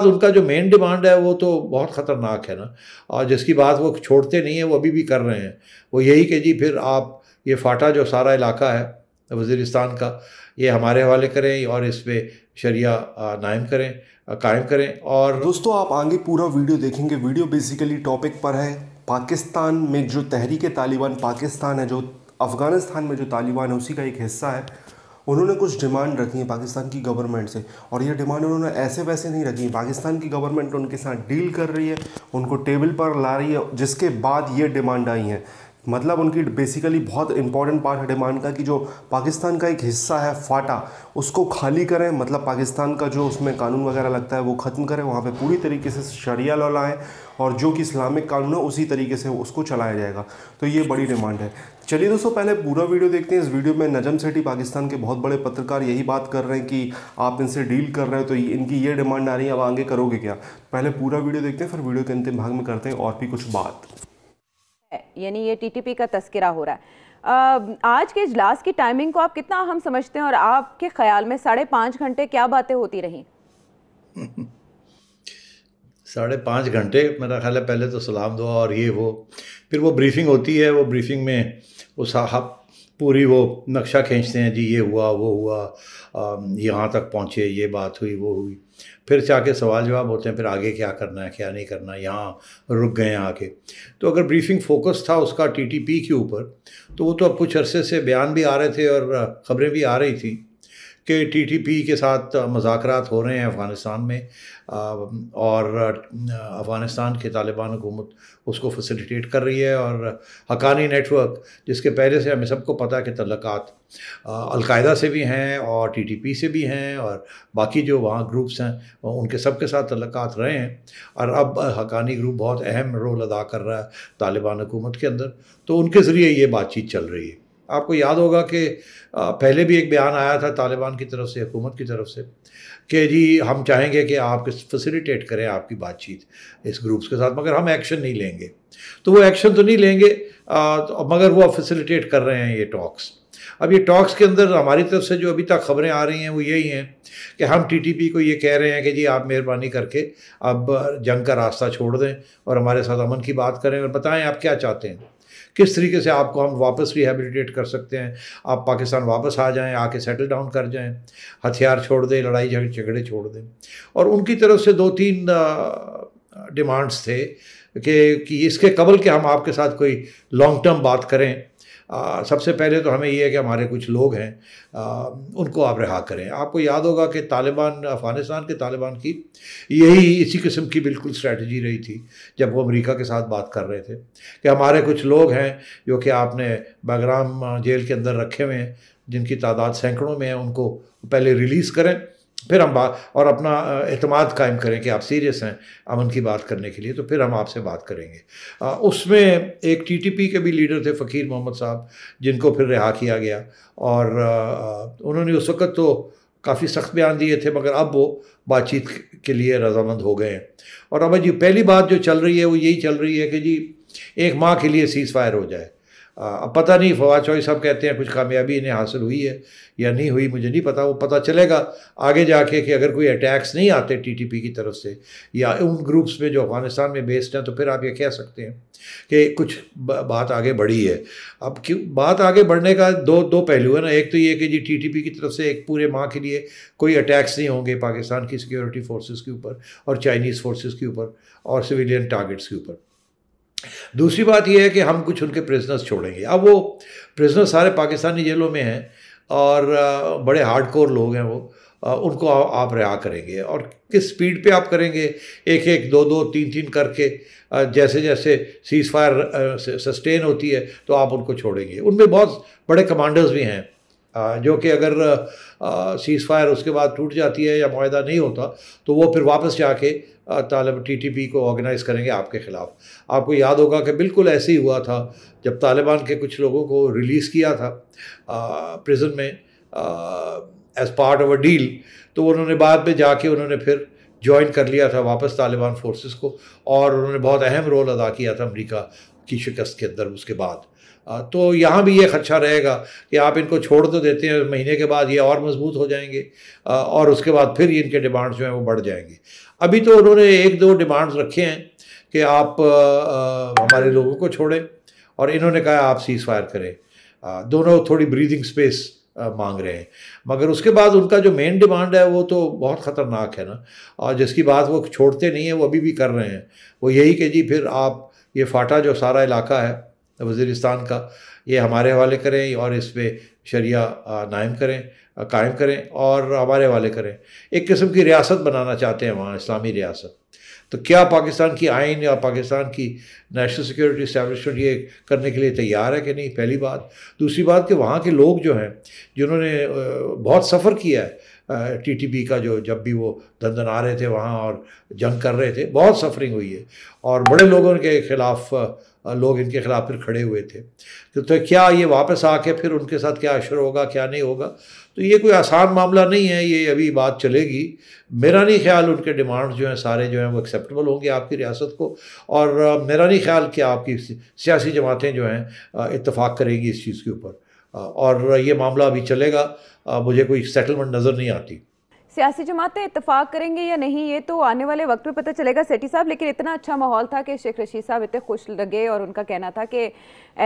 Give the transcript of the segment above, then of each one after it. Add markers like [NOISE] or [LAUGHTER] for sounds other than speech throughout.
बाद उनका जो मेन डिमांड है वो तो बहुत ख़तरनाक है ना और जिसकी बात वो छोड़ते नहीं है वो अभी भी कर रहे हैं वो यही कि जी फिर आप ये फाटा जो सारा इलाका है वजीरस्तान का ये हमारे हवाले करें और इस पर शरिया नायम करें कायम करें और दोस्तों आप आगे पूरा वीडियो देखेंगे वीडियो बेसिकली टॉपिक पर है पाकिस्तान में जो तहरीक तालिबान पाकिस्तान है जो अफ़गानिस्तान में जो तालिबान है उसी का एक हिस्सा है उन्होंने कुछ डिमांड रखी है पाकिस्तान की गवर्नमेंट से और ये डिमांड उन्होंने ऐसे वैसे नहीं रखी है पाकिस्तान की गवर्नमेंट उनके साथ डील कर रही है उनको टेबल पर ला रही है जिसके बाद ये डिमांड आई है मतलब उनकी बेसिकली बहुत इंपॉर्टेंट पार्ट है डिमांड का कि जो पाकिस्तान का एक हिस्सा है फाटा उसको खाली करें मतलब पाकिस्तान का जो उसमें कानून वगैरह लगता है वो ख़त्म करें वहाँ पे पूरी तरीके से शरिया लॉ लाएँ और जो कि इस्लामिक कानून है उसी तरीके से उसको चलाया जाएगा तो ये बड़ी डिमांड है चलिए दोस्तों पहले पूरा वीडियो देखते हैं इस वीडियो में नजम सेठी पाकिस्तान के बहुत बड़े पत्रकार यही बात कर रहे हैं कि आप इनसे डील कर रहे हो तो इनकी ये डिमांड आ रही है अब आगे करोगे क्या पहले पूरा वीडियो देखते हैं फिर वीडियो के अंतिम भाग में करते हैं और भी कुछ बात यानी ये टीटीपी का तस्करा हो रहा है आज के इजलास की टाइमिंग को आप कितना अहम समझते हैं और आपके ख्याल में साढ़े पांच घंटे क्या बातें होती रहीं [LAUGHS] साढ़े पाँच घंटे मेरा ख्याल है पहले तो सलाम दुआ और ये वो फिर वो ब्रीफिंग होती है वो ब्रीफिंग में वो साहब पूरी वो नक्शा खींचते हैं जी ये हुआ वो हुआ यहाँ तक पहुँचे ये बात हुई वो हुई फिर जाके सवाल जवाब होते हैं फिर आगे क्या करना है क्या नहीं करना है यहाँ रुक गए हैं आके तो अगर ब्रीफिंग फोकस था उसका टीटीपी के ऊपर तो वो तो अब कुछ अरसे से बयान भी आ रहे थे और ख़बरें भी आ रही थी कि पी के साथ मजाक हो रहे हैं अफ़गानिस्तान में और अफ़गानिस्तान के तालिबान हुकूमत उसको फैसिलिटेट कर रही है और हकानी नेटवर्क जिसके पहले से हमें सबको पता है कि तल्लक़ात अलकायदा से भी हैं और टी टी पी से भी हैं और बाकी जो वहाँ ग्रुप्स हैं उनके सब के साथ तल्लक़ात रहे हैं और अब हकानी ग्रुप बहुत अहम रोल अदा कर रहा है तालिबान हुकूमत के अंदर तो उनके ज़रिए ये बातचीत चल रही है आपको याद होगा कि पहले भी एक बयान आया था तालिबान की तरफ से हुकूमत की तरफ से कि जी हम चाहेंगे कि आप फैसिलिटेट करें आपकी बातचीत इस ग्रुप्स के साथ मगर हम एक्शन नहीं लेंगे तो वो एक्शन तो नहीं लेंगे तो, मगर वो फैसिलिटेट कर रहे हैं ये टॉक्स अब ये टॉक्स के अंदर हमारी तरफ से जो अभी तक खबरें आ रही हैं वो यही हैं कि हम टीटीपी को ये कह रहे हैं कि जी आप मेहरबानी करके अब जंग का रास्ता छोड़ दें और हमारे साथ अमन की बात करें और बताएं आप क्या चाहते हैं किस तरीके से आपको हम वापस रिहेबिलिटेट कर सकते हैं आप पाकिस्तान वापस आ जाएं आके सेटल डाउन कर जाएं हथियार छोड़ दें लड़ाई झगड़े झगड़े छोड़ दें और उनकी तरफ से दो तीन डिमांड्स थे कि कि इसके कबल के हम आपके साथ कोई लॉन्ग टर्म बात करें आ, सबसे पहले तो हमें ये है कि हमारे कुछ लोग हैं आ, उनको आप रिहा करें आपको याद होगा कि तालिबान अफ़गानिस्तान के तालिबान की यही इसी किस्म की बिल्कुल स्ट्रेटजी रही थी जब वो अमेरिका के साथ बात कर रहे थे कि हमारे कुछ लोग हैं जो कि आपने बगराम जेल के अंदर रखे हुए हैं जिनकी तादाद सैकड़ों में है उनको पहले रिलीज़ करें फिर हम बात और अपना अहतमाद कायम करें कि आप सीरियस हैं अमन की बात करने के लिए तो फिर हम आपसे बात करेंगे आ, उसमें एक टीटीपी के भी लीडर थे फ़कीर मोहम्मद साहब जिनको फिर रिहा किया गया और आ, उन्होंने उस वक़्त तो काफ़ी सख्त बयान दिए थे मगर अब वो बातचीत के लिए रजामंद हो गए हैं और अब जी पहली बात जो चल रही है वो यही चल रही है कि जी एक माह के लिए सीज़ फायर हो जाए अब पता नहीं फवाद चौधरी साहब कहते हैं कुछ कामयाबी इन्हें हासिल हुई है या नहीं हुई मुझे नहीं पता वो पता चलेगा आगे जाके कि अगर कोई अटैक्स नहीं आते टीटीपी की तरफ से या उन ग्रुप्स में जो अफगानिस्तान में बेस्ड हैं तो फिर आप ये कह सकते हैं कि कुछ बात आगे बढ़ी है अब क्यों बात आगे बढ़ने का दो दो पहलू है ना एक तो ये कि जी टी की तरफ से एक पूरे माह के लिए कोई अटैक्स नहीं होंगे पाकिस्तान की सिक्योरिटी फोर्सेज़ के ऊपर और चाइनीज़ फ़ोर्सेज़ के ऊपर और सिविलियन टारगेट्स के ऊपर दूसरी बात यह है कि हम कुछ उनके प्रिजनर्स छोड़ेंगे अब वो प्रिजनर्स सारे पाकिस्तानी जेलों में हैं और बड़े कोर लोग हैं वो उनको आप रिहा करेंगे और किस स्पीड पे आप करेंगे एक एक दो दो तीन तीन करके जैसे जैसे सीज़ फायर सस्टेन होती है तो आप उनको छोड़ेंगे उनमें बहुत बड़े कमांडर्स भी हैं जो कि अगर सीज़ फायर उसके बाद टूट जाती है या माहा नहीं होता तो वो फिर वापस जाके तालब टी टी पी को ऑर्गेनाइज़ करेंगे आपके ख़िलाफ़ आपको याद होगा कि बिल्कुल ऐसे ही हुआ था जब तालिबान के कुछ लोगों को रिलीज़ किया था प्रिजन में as part of a deal तो उन्होंने बाद में जाके उन्होंने फिर ज्वाइन कर लिया था वापस तालिबान फोर्सेस को और उन्होंने बहुत अहम रोल अदा किया था अमेरिका की शिकस्त के अंदर उसके बाद हाँ, तो यहाँ भी ये खर्चा रहेगा कि आप इनको छोड़ तो देते हैं महीने के बाद ये और मजबूत हो जाएंगे हाँ, और उसके बाद फिर इनके डिमांड्स जो हैं वो बढ़ जाएंगे अभी तो उन्होंने एक दो डिमांड्स रखे हैं कि आप हाँ, हमारे लोगों को छोड़ें और इन्होंने कहा आप सीज़ फायर करें आ, दोनों थोड़ी ब्रीदिंग स्पेस मांग रहे हैं मगर उसके बाद उनका जो मेन डिमांड है वो तो बहुत ख़तरनाक है ना और जिसकी बात वो छोड़ते नहीं है वो अभी भी कर रहे हैं वो यही कि जी फिर आप ये फाटा जो सारा इलाका है वजीरस्तान का ये हमारे हवाले करें और इस पर शरिया नायम करें कायम करें और हमारे हवाले करें एक किस्म की रियासत बनाना चाहते हैं वहाँ इस्लामी रियासत तो क्या पाकिस्तान की आइन या पाकिस्तान की नेशनल सिक्योरिटी इस्टेबलिशमेंट ये करने के लिए तैयार है कि नहीं पहली बात दूसरी बात कि वहाँ के लोग जो हैं जिन्होंने बहुत सफ़र किया है टीटीबी का जो जब भी वो दंदन आ रहे थे वहाँ और जंग कर रहे थे बहुत सफरिंग हुई है और बड़े लोगों के ख़िलाफ़ लोग इनके ख़िलाफ़ फिर खड़े हुए थे तो, तो क्या ये वापस आके फिर उनके साथ क्या अशर होगा क्या नहीं होगा तो ये कोई आसान मामला नहीं है ये अभी बात चलेगी मेरा नहीं ख्याल उनके डिमांड्स जो हैं सारे जो हैं वो एक्सेप्टेबल होंगे आपकी रियासत को और मेरा नहीं ख्याल कि आपकी सियासी जमातें जो हैं इतफ़ाक़ करेंगी इस चीज़ के ऊपर और ये मामला अभी चलेगा मुझे कोई सेटलमेंट नज़र नहीं आती सियासी जमातें तो इतफाक करेंगे या नहीं ये तो आने वाले वक्त में पता चलेगा सेठी साहब लेकिन इतना अच्छा माहौल था कि शेख रशीद साहब इतने खुश लगे और उनका कहना था कि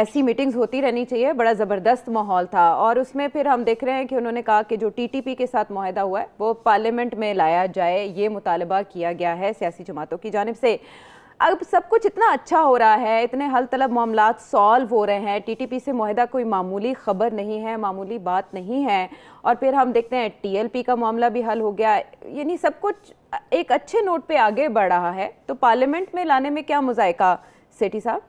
ऐसी मीटिंग्स होती रहनी चाहिए बड़ा ज़बरदस्त माहौल था और उसमें फिर हम देख रहे हैं कि उन्होंने कहा कि जो टीटीपी के साथ माहदा हुआ है वो पार्लियामेंट में लाया जाए ये मुतालबा किया गया है सियासी जमातों की जानब से अब सब कुछ इतना अच्छा हो रहा है इतने हल तलब मामला सॉल्व हो रहे हैं टीटीपी से माहिदा कोई मामूली खबर नहीं है मामूली बात नहीं है और फिर हम देखते हैं टीएलपी का मामला भी हल हो गया यानी सब कुछ एक अच्छे नोट पे आगे बढ़ रहा है तो पार्लियामेंट में लाने में क्या मुजायका सेठी साहब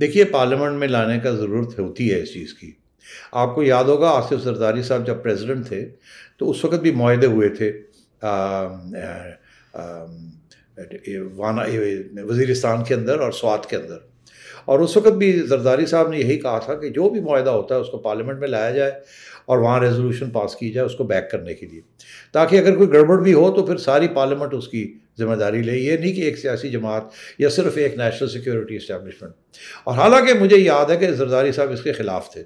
देखिए पार्लियामेंट में लाने का ज़रूरत होती है इस चीज़ की आपको याद होगा आसिफ सरदारी साहब जब प्रेजिडेंट थे तो उस वक्त भी माहे हुए थे आ, आ, आ, वाना के अंदर और स्वात के अंदर और उस वक्त भी जरदारी साहब ने यही कहा था कि जो भी माहा होता है उसको पार्लियामेंट में लाया जाए और वहाँ रेजोल्यूशन पास की जाए उसको बैक करने के लिए ताकि अगर कोई गड़बड़ भी हो तो फिर सारी पार्लियामेंट उसकी जिम्मेदारी ले ये नहीं कि एक सियासी जमात या सिर्फ एक नेशनल सिक्योरिटी इस्टेबलिशमेंट और हालांकि मुझे याद है कि जरदारी साहब इसके ख़िलाफ़ थे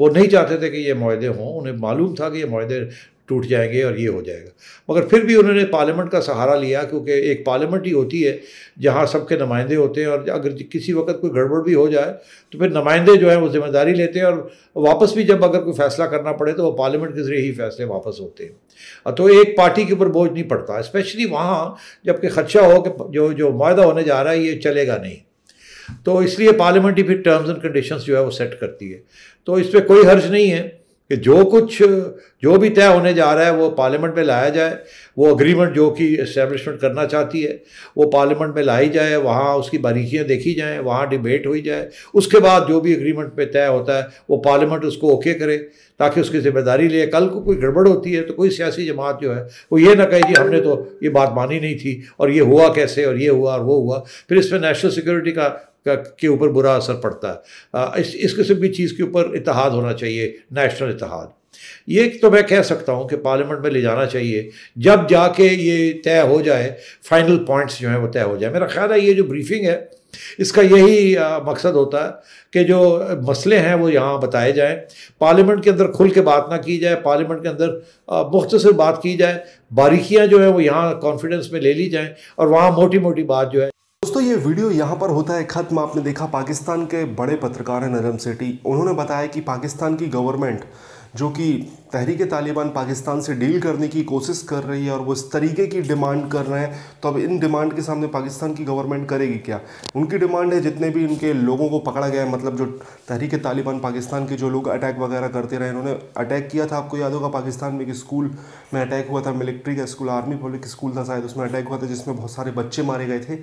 वो नहीं चाहते थे कि ये माहे हों उन्हें मालूम था कि ये माहे टूट जाएंगे और ये हो जाएगा मगर फिर भी उन्होंने पार्लियामेंट का सहारा लिया क्योंकि एक पार्लियामेंट ही होती है जहाँ सबके नुमाइंदे होते हैं और अगर किसी वक्त कोई गड़बड़ भी हो जाए तो फिर नुमाइंदे जो है वो जिम्मेदारी लेते हैं और वापस भी जब अगर कोई फैसला करना पड़े तो वो पार्लियामेंट के ज़रिए ही फैसले वापस होते हैं तो एक पार्टी के ऊपर बोझ नहीं पड़ता स्पेशली वहाँ जबकि खदशा हो कि जो जो माहा होने जा रहा है ये चलेगा नहीं तो इसलिए पार्लियामेंट ही फिर टर्म्स एंड कंडीशंस जो है वो सेट करती है तो इस पर कोई हर्ज नहीं है कि जो कुछ जो भी तय होने जा रहा है वो पार्लियामेंट में लाया जाए वो अग्रीमेंट जो कि इस्टेब्लिशमेंट करना चाहती है वो पार्लियामेंट में लाई जाए वहाँ उसकी बारीकियाँ देखी जाएँ वहाँ डिबेट हुई जाए उसके बाद जो भी अग्रीमेंट पे तय होता है वो पार्लियामेंट उसको ओके करे ताकि उसकी जिम्मेदारी ले कल को कोई गड़बड़ होती है तो कोई सियासी जमात जो है वो ये ना कहे जी हमने तो ये बात मानी नहीं थी और ये हुआ कैसे और ये हुआ और वो हुआ फिर इसमें नेशनल सिक्योरिटी का का के ऊपर बुरा असर पड़ता है इस इस किस्म की चीज़ के ऊपर इतिहाद होना चाहिए नेशनल इतिहाद ये तो मैं कह सकता हूँ कि पार्लियामेंट में ले जाना चाहिए जब जाके ये तय हो जाए फाइनल पॉइंट्स जो हैं वो तय हो जाए मेरा ख्याल है ये जो ब्रीफिंग है इसका यही मकसद होता है कि जो मसले हैं वो यहाँ बताए जाएँ पार्लियामेंट के अंदर खुल के बात ना की जाए पार्लियामेंट के अंदर मुख्तर बात की जाए बारीकियाँ जो है वो यहाँ कॉन्फिडेंस में ले ली जाएँ और वहाँ मोटी मोटी बात जो है दोस्तों ये वीडियो यहाँ पर होता है ख़त्म आपने देखा पाकिस्तान के बड़े पत्रकार हैं नरम सेठी उन्होंने बताया कि पाकिस्तान की गवर्नमेंट जो कि तहरीक तालिबान पाकिस्तान से डील करने की कोशिश कर रही है और वो इस तरीके की डिमांड कर रहे हैं तो अब इन डिमांड के सामने पाकिस्तान की गवर्नमेंट करेगी क्या उनकी डिमांड है जितने भी इनके लोगों को पकड़ा गया है मतलब जो तहरीक तालिबान पाकिस्तान के जो लोग अटैक वगैरह करते रहे इन्होंने अटैक किया था आपको याद होगा पाकिस्तान में एक स्कूल में अटैक हुआ था मिलिट्री का स्कूल आर्मी पब्लिक स्कूल था शायद उसमें अटैक हुआ था जिसमें बहुत सारे बच्चे मारे गए थे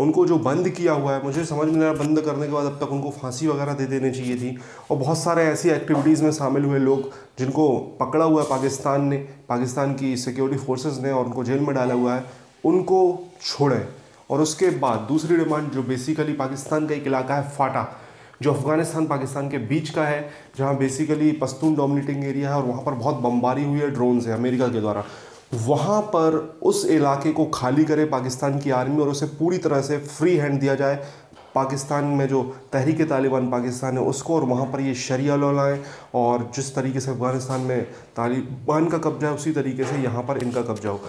उनको जो बंद किया हुआ है मुझे समझ में आया बंद करने के बाद अब तक उनको फांसी वगैरह दे देनी चाहिए थी और बहुत सारे ऐसी एक्टिविटीज़ में शामिल हुए लोग जिनको पकड़ा हुआ है पाकिस्तान ने पाकिस्तान की सिक्योरिटी फोर्सेज ने और उनको जेल में डाला हुआ है उनको छोड़ें और उसके बाद दूसरी डिमांड जो बेसिकली पाकिस्तान का एक इलाका है फाटा जो अफ़गानिस्तान पाकिस्तान के बीच का है जहाँ बेसिकली पस्तून डोमिनेटिंग एरिया है और वहाँ पर बहुत बमबारी हुई है ड्रोन से अमेरिका के द्वारा वहाँ पर उस इलाके को खाली करे पाकिस्तान की आर्मी और उसे पूरी तरह से फ्री हैंड दिया जाए पाकिस्तान में जो तहरीक तालिबान पाकिस्तान है उसको और वहाँ पर ये शरिया लो लाएँ और जिस तरीके से अफ़गानिस्तान में तालिबान का कब्जा है उसी तरीके से यहाँ पर इनका कब्जा हो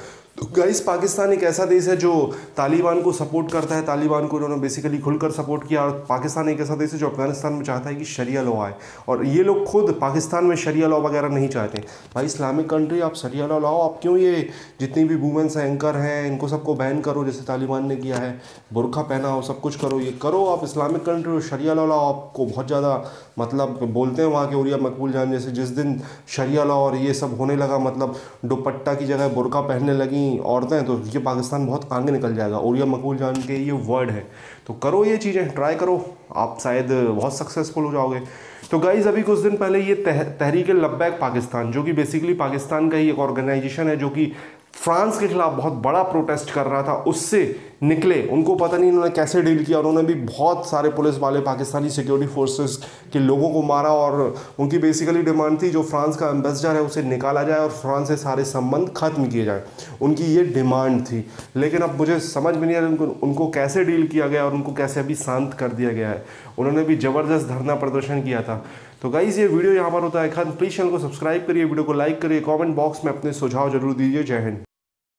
तो गाइस पाकिस्तान एक ऐसा देश है जो तालिबान को सपोर्ट करता है तालिबान को इन्होंने बेसिकली खुलकर सपोर्ट किया और पाकिस्तान एक ऐसा देश है जो अफगानिस्तान में चाहता है कि शरिया लॉ आए और ये लोग खुद पाकिस्तान में शरिया लॉ वगैरह नहीं चाहते भाई इस्लामिक कंट्री आप शरिया लॉ लाओ आप क्यों ये जितनी भी वूमेंस हैं एंकर हैं इनको सबको बैन करो जैसे तालिबान ने किया है बुरखा पहनाओ सब कुछ करो ये करो आप इस्लामिक कंट्री और शरिया लॉ लाओ आपको बहुत ज़्यादा मतलब बोलते हैं वहाँ के उरिया मकबूल जान जैसे जिस दिन शरिया लॉ और ये सब होने लगा मतलब दुपट्टा की जगह बुरखा पहनने लगी नहीं औरतें हैं तो ये पाकिस्तान बहुत आगे निकल जाएगा और यह मकबूल जान के ये वर्ड है तो करो ये चीज़ें ट्राई करो आप शायद बहुत सक्सेसफुल हो जाओगे तो गाइज़ अभी कुछ दिन पहले ये तह, तहरीक लब्बैक पाकिस्तान जो कि बेसिकली पाकिस्तान का ही एक ऑर्गेनाइजेशन है जो कि फ्रांस के खिलाफ बहुत बड़ा प्रोटेस्ट कर रहा था उससे निकले उनको पता नहीं इन्होंने कैसे डील किया और उन्होंने भी बहुत सारे पुलिस वाले पाकिस्तानी सिक्योरिटी फोर्सेस के लोगों को मारा और उनकी बेसिकली डिमांड थी जो फ्रांस का एम्बेसडर है उसे निकाला जाए और फ्रांस से सारे संबंध खत्म किए जाए उनकी ये डिमांड थी लेकिन अब मुझे समझ में नहीं आ रहा उनको उनको कैसे डील किया गया और उनको कैसे अभी शांत कर दिया गया है उन्होंने भी ज़बरदस्त धरना प्रदर्शन किया था तो गाइज़ ये वीडियो यहाँ पर होता है खैर प्लीज़ चैनल को सब्सक्राइब करिए वीडियो को लाइक करिए कमेंट बॉक्स में अपने सुझाव जरूर दीजिए जय हिंद